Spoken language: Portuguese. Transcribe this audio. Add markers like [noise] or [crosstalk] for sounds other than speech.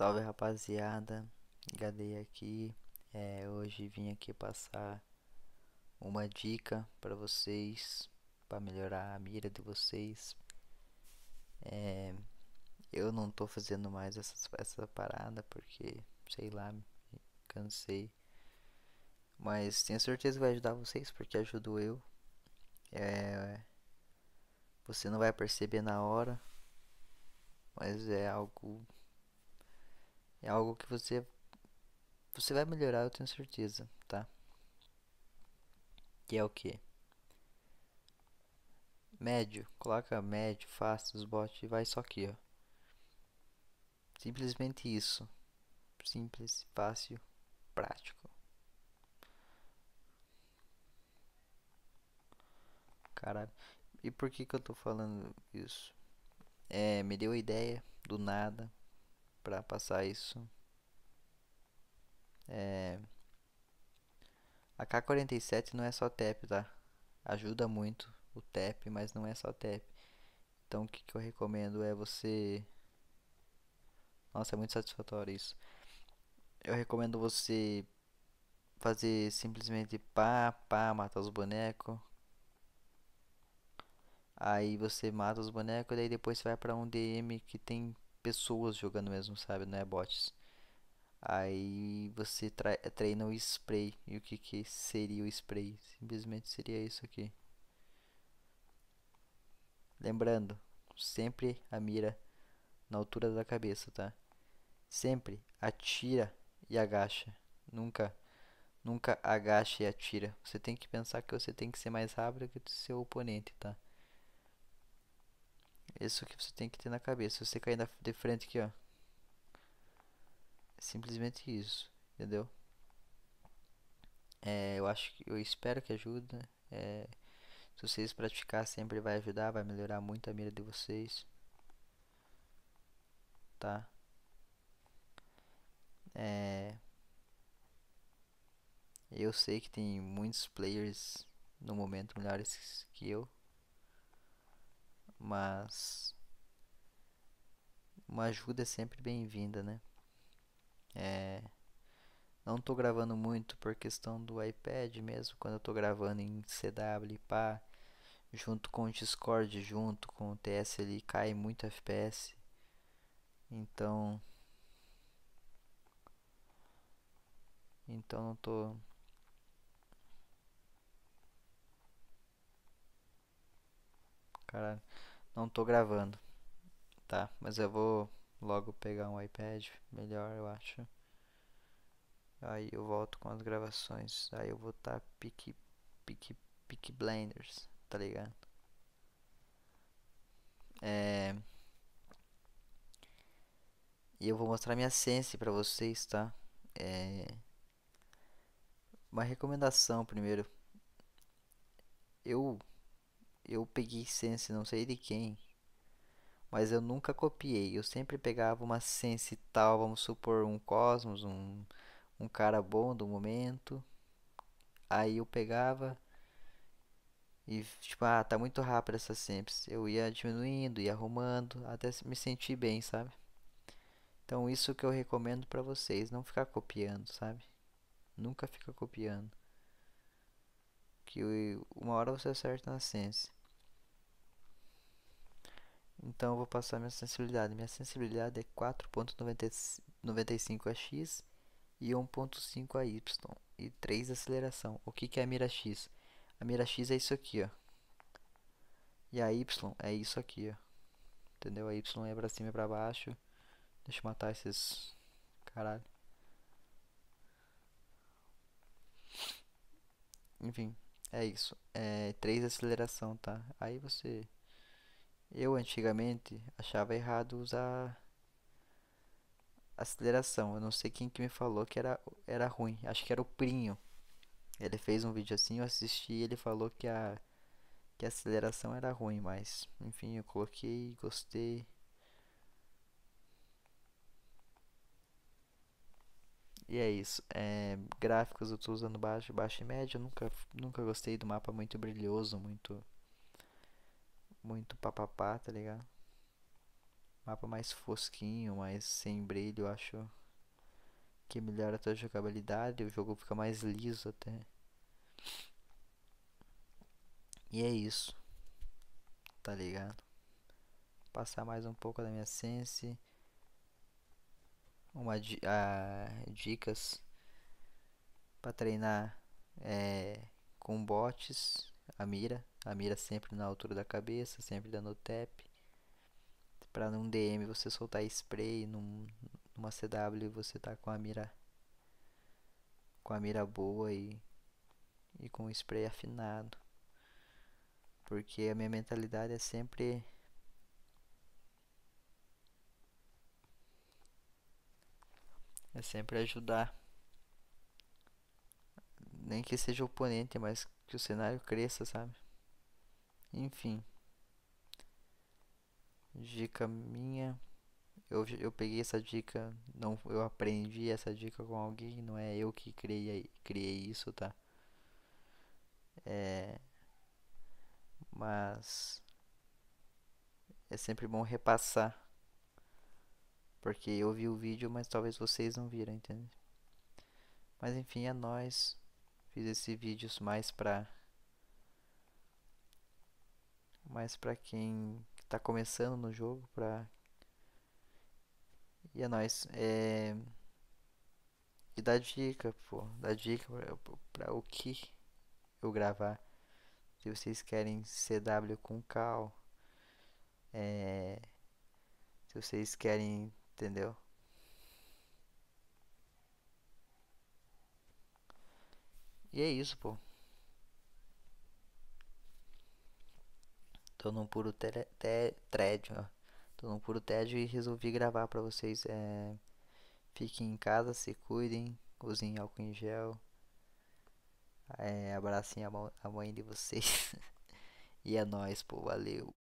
Salve rapaziada, Gadei aqui. É, hoje vim aqui passar uma dica para vocês, para melhorar a mira de vocês. É, eu não tô fazendo mais essa, essa parada porque, sei lá, cansei. Mas tenho certeza que vai ajudar vocês porque ajudou eu. É, você não vai perceber na hora, mas é algo é algo que você você vai melhorar, eu tenho certeza, tá? Que é o que? Médio, coloca médio, fácil, os bots e vai só aqui, ó. Simplesmente isso. Simples, fácil, prático. Caralho. E por que que eu tô falando isso? É, me deu a ideia do nada para passar isso. É... A K47 não é só TEP, tá? Ajuda muito o TEP, mas não é só TEP. Então o que, que eu recomendo é você. Nossa, é muito satisfatório isso. Eu recomendo você fazer simplesmente pá, pá, matar os bonecos. Aí você mata os bonecos, daí depois você vai para um DM que tem pessoas jogando mesmo, sabe? Não é bots. Aí você treina o spray. E o que, que seria o spray? Simplesmente seria isso aqui. Lembrando, sempre a mira na altura da cabeça, tá? Sempre atira e agacha. Nunca, nunca agacha e atira. Você tem que pensar que você tem que ser mais rápido que o seu oponente, tá? É isso que você tem que ter na cabeça. Se você cair de frente aqui, ó. É simplesmente isso, entendeu? É, eu acho que eu espero que ajuda. Né? É, se vocês praticar sempre vai ajudar, vai melhorar muito a mira de vocês. Tá? É, eu sei que tem muitos players no momento melhores que eu mas uma ajuda é sempre bem-vinda, né? É, não estou gravando muito por questão do iPad mesmo, quando eu tô gravando em CW, pá, junto com o Discord, junto com o TS cai muito FPS. Então, então não tô Caralho não tô gravando, tá? Mas eu vou logo pegar um iPad, melhor eu acho. Aí eu volto com as gravações, aí eu vou tá pique, pique, pique blenders, tá ligado? É... E eu vou mostrar minha Sense pra vocês, tá? É... Uma recomendação primeiro. Eu eu peguei sense, não sei de quem. Mas eu nunca copiei. Eu sempre pegava uma sense tal, vamos supor, um Cosmos, um, um cara bom do momento. Aí eu pegava e, tipo, ah, tá muito rápido essa sense. Eu ia diminuindo, ia arrumando, até me sentir bem, sabe? Então, isso que eu recomendo para vocês, não ficar copiando, sabe? Nunca fica copiando. Que uma hora você acerta na sense. Então eu vou passar minha sensibilidade. Minha sensibilidade é 4.95 a x e 1.5 a y e 3 aceleração. O que, que é a mira x? A mira x é isso aqui, ó. E a y é isso aqui, ó. Entendeu? A y é pra cima e pra baixo. Deixa eu matar esses... Caralho. Enfim, é isso. É 3 aceleração, tá? Aí você eu antigamente achava errado usar aceleração. Eu não sei quem que me falou que era, era ruim. Acho que era o Prinho. Ele fez um vídeo assim, eu assisti e ele falou que a, que a aceleração era ruim, mas enfim, eu coloquei, gostei. E é isso. É, gráficos eu estou usando baixo, baixo e médio. Eu nunca, nunca gostei do mapa muito brilhoso, muito muito papapá, tá ligado? Mapa mais fosquinho, mais sem brilho, eu acho que melhora a tua jogabilidade, o jogo fica mais liso até. E é isso. Tá ligado? Vou passar mais um pouco da minha sense. Uma a, ah, dicas para treinar é, com bots a mira, a mira sempre na altura da cabeça, sempre dando tap. Para num DM você soltar spray, num, numa CW você tá com a mira com a mira boa e e com o spray afinado. Porque a minha mentalidade é sempre é sempre ajudar nem que seja oponente, mas que o cenário cresça, sabe? Enfim. Dica minha. Eu, eu peguei essa dica, não, eu aprendi essa dica com alguém, não é eu que criei, criei isso, tá? É, mas é sempre bom repassar. Porque eu vi o vídeo, mas talvez vocês não viram, entende? Mas enfim, é nós. Fiz esse vídeo mais pra mais pra quem está começando no jogo, pra e é nóis. É... E dá dica, pô. Dá dica pra, pra, o que eu gravar. Se vocês querem CW com cal. É... Se vocês querem, entendeu? E é isso, pô. Tô num puro tédio, ó. Tô num puro tédio e resolvi gravar pra vocês. É... Fiquem em casa, se cuidem, usem álcool em gel. É, abracem a, a mãe de vocês. [laughs] e é nóis, pô. Valeu.